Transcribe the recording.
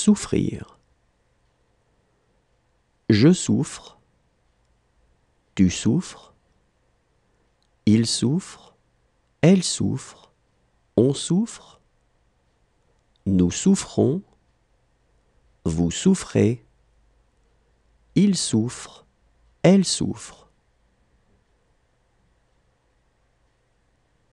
souffrir. Je souffre. Tu souffres. Il souffre. Elle souffre. On souffre. Nous souffrons. Vous souffrez. Il souffre. Elle souffre.